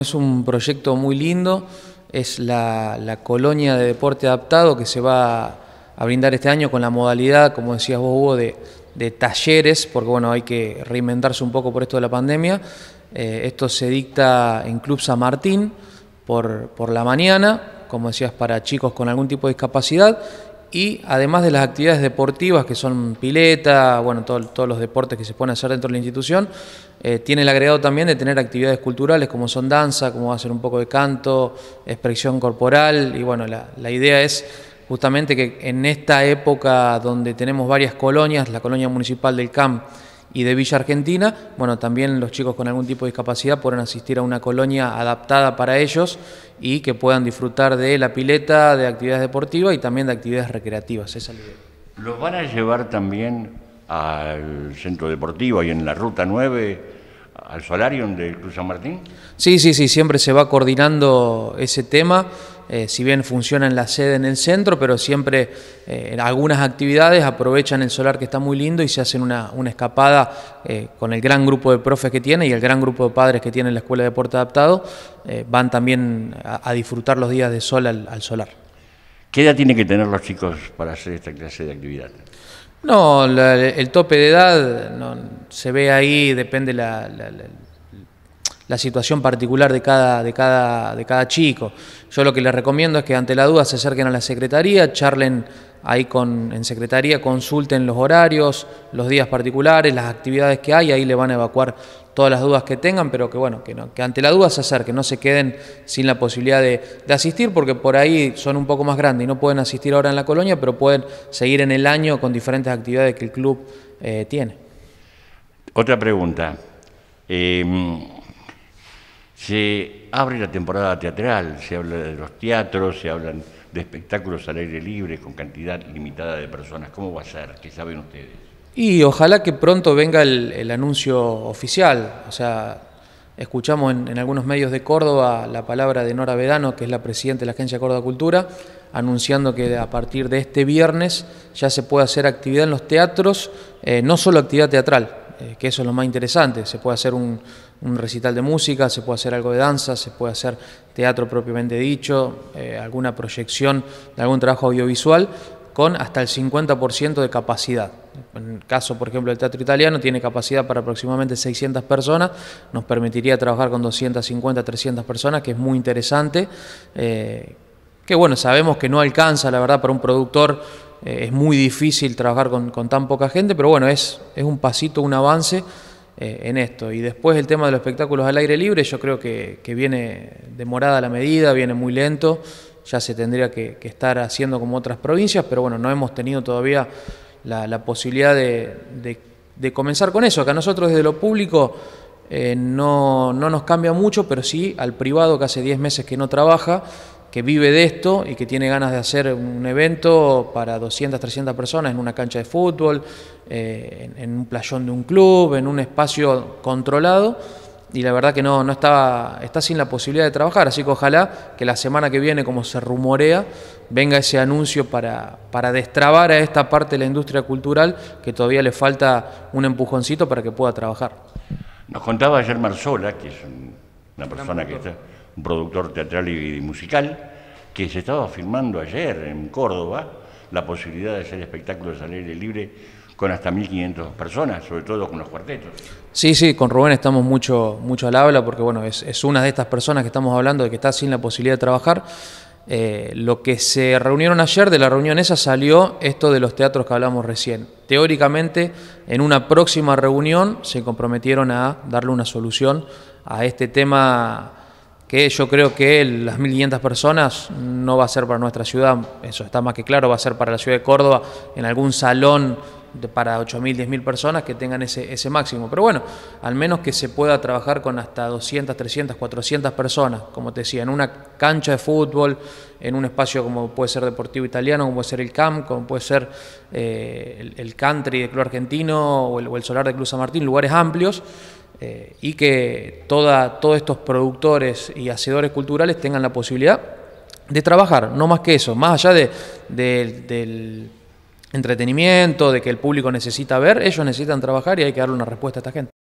Es un proyecto muy lindo, es la, colonia de deporte adaptado que se va a brindar este año con la modalidad, como decías vos Hugo, de, talleres, porque bueno, hay que reinventarse un poco por esto de la pandemia. Eh, esto se dicta en Club San Martín por la mañana, como decías, para chicos con algún tipo de discapacidad y además de las actividades deportivas que son pileta, bueno, todos los deportes que se pueden hacer dentro de la institución, eh, tiene el agregado también de tener actividades culturales como son danza, como hacer un poco de canto, expresión corporal y bueno, la, la idea es justamente que en esta época donde tenemos varias colonias, la colonia municipal del CAM, y de Villa Argentina. Bueno, también los chicos con algún tipo de discapacidad pueden asistir a una colonia adaptada para ellos y que puedan disfrutar de la pileta, de actividades deportivas y también de actividades recreativas. ¿Los van a llevar también al centro deportivo y en la ruta 9? al solarium del Cruz San Martín? Sí, sí, sí, siempre se va coordinando ese tema. Eh, si bien funciona en la sede en el centro, pero siempre eh, en algunas actividades aprovechan el solar que está muy lindo y se hacen una, escapada eh, con el gran grupo de profes que tiene y el gran grupo de padres que tiene la Escuela de Deporte Adaptado, van también a, disfrutar los días de sol al, solar. ¿Qué edad tienen que tener los chicos para hacer esta clase de actividad? No, el tope de edad no, se ve ahí, depende la la situación particular de cada, de, cada, de cada chico. Yo lo que les recomiendo es que ante la duda se acerquen a la secretaría, charlen ahí con, en secretaría, consulten los horarios, los días particulares, las actividades que hay, ahí le van a evacuar todas las dudas que tengan, pero que bueno, que, ante la duda se acerquen, no se queden sin la posibilidad de, asistir, porque por ahí son un poco más grandes y no pueden asistir ahora en la colonia, pero pueden seguir en el año con diferentes actividades que el club eh, tiene. Otra pregunta. Eh, se abre la temporada teatral, se habla de los teatros, se hablan de espectáculos al aire libre con cantidad limitada de personas. ¿Cómo va a ser? ¿Qué saben ustedes? Y ojalá que pronto venga el, anuncio oficial. O sea, escuchamos en, algunos medios de Córdoba la palabra de Nora Vedano, que es la presidenta de la Agencia Córdoba Cultura, anunciando que a partir de este viernes ya se puede hacer actividad en los teatros, eh, no solo actividad teatral, eh, que eso es lo más interesante. Se puede hacer un, recital de música, se puede hacer algo de danza, se puede hacer teatro propiamente dicho, eh, alguna proyección de algún trabajo audiovisual con hasta el 50% de capacidad. En el caso, por ejemplo, del teatro italiano tiene capacidad para aproximadamente 600 personas, nos permitiría trabajar con 250, 300 personas, que es muy interesante. Eh, que bueno, sabemos que no alcanza, la verdad, para un productor eh, es muy difícil trabajar con, tan poca gente, pero bueno, es, es un pasito, un avance eh, en esto. Y después el tema de los espectáculos al aire libre, yo creo que, viene demorada la medida, viene muy lento, ya se tendría que, estar haciendo como otras provincias, pero bueno, no hemos tenido todavía la, posibilidad de, comenzar con eso, que a nosotros desde lo público... Eh, no, no nos cambia mucho, pero sí al privado que hace 10 meses que no trabaja, que vive de esto y que tiene ganas de hacer un evento para 200, 300 personas en una cancha de fútbol, eh, en, un playón de un club, en un espacio controlado. Y la verdad que no, no está, está sin la posibilidad de trabajar. Así que ojalá que la semana que viene, como se rumorea, venga ese anuncio para, para destrabar a esta parte de la industria cultural que todavía le falta un empujoncito para que pueda trabajar. Nos contaba ayer Marzola, que es una persona que está, un productor teatral y musical, que se estaba firmando ayer en Córdoba la posibilidad de hacer espectáculos al aire libre con hasta 1.500 personas, sobre todo con los cuartetos. Sí, sí, con Rubén estamos mucho, mucho al habla porque bueno, es, una de estas personas que estamos hablando de que está sin la posibilidad de trabajar. Eh, lo que se reunieron ayer, de la reunión esa salió esto de los teatros que hablamos recién. Teóricamente, en una próxima reunión se comprometieron a darle una solución a este tema que yo creo que las 1.500 personas no va a ser para nuestra ciudad, eso está más que claro, va a ser para la ciudad de Córdoba, en algún salón de, para 8.000, 10.000 personas que tengan ese, ese máximo. Pero bueno, al menos que se pueda trabajar con hasta 200, 300, 400 personas, como te decía, en una cancha de fútbol, en un espacio como puede ser Deportivo Italiano, como puede ser el CAMP, como puede ser eh, el, Country del Club Argentino o el, o el Solar de Club San Martín, lugares amplios y que toda, todos estos productores y hacedores culturales tengan la posibilidad de trabajar, no más que eso, más allá de, del entretenimiento, de que el público necesita ver, ellos necesitan trabajar y hay que darle una respuesta a esta gente.